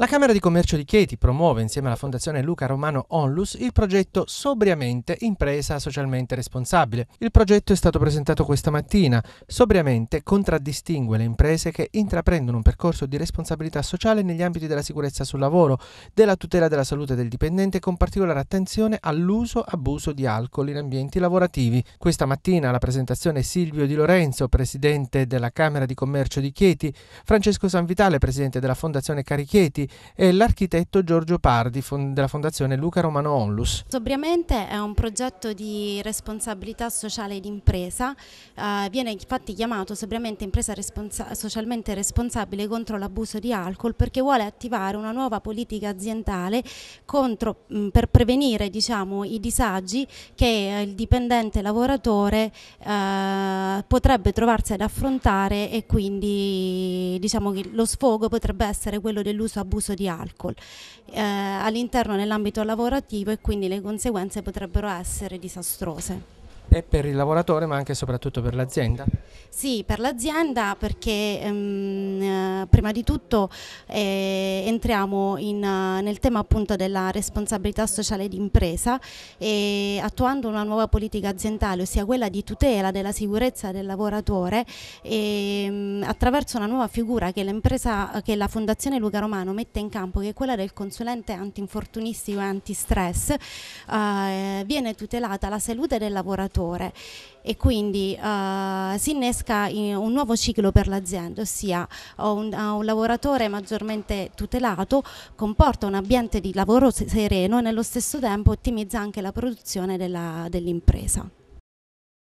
La Camera di Commercio di Chieti promuove insieme alla Fondazione Luca Romano Onlus il progetto Sobriamente impresa socialmente responsabile. Il progetto è stato presentato questa mattina. Sobriamente contraddistingue le imprese che intraprendono un percorso di responsabilità sociale negli ambiti della sicurezza sul lavoro, della tutela della salute del dipendente con particolare attenzione all'uso e abuso di alcol in ambienti lavorativi. Questa mattina alla presentazione Silvio Di Lorenzo, presidente della Camera di Commercio di Chieti, Francesco Sanvitale, presidente della Fondazione Carichieti, eh, l'architetto Giorgio Pardi della Fondazione Luca Romano Onlus. Sobriamente è un progetto di responsabilità sociale d'impresa, eh, viene infatti chiamato sobriamente impresa responsa socialmente responsabile contro l'abuso di alcol perché vuole attivare una nuova politica aziendale contro, mh, per prevenire diciamo, i disagi che eh, il dipendente lavoratore eh, potrebbe trovarsi ad affrontare e quindi diciamo, lo sfogo potrebbe essere quello dell'uso abusivo l'uso di alcol eh, all'interno nell'ambito lavorativo e quindi le conseguenze potrebbero essere disastrose. E per il lavoratore ma anche e soprattutto per l'azienda? Sì, per l'azienda perché ehm, eh, prima di tutto eh, entriamo in, eh, nel tema appunto della responsabilità sociale d'impresa e attuando una nuova politica aziendale, ossia quella di tutela della sicurezza del lavoratore ehm, attraverso una nuova figura che, che la Fondazione Luca Romano mette in campo, che è quella del consulente antinfortunistico e antistress, eh, viene tutelata la salute del lavoratore autore e quindi uh, si innesca in un nuovo ciclo per l'azienda, ossia un, un, lavoratore maggiormente tutelato comporta un ambiente di lavoro sereno e nello stesso tempo ottimizza anche la produzione dell'impresa. Dell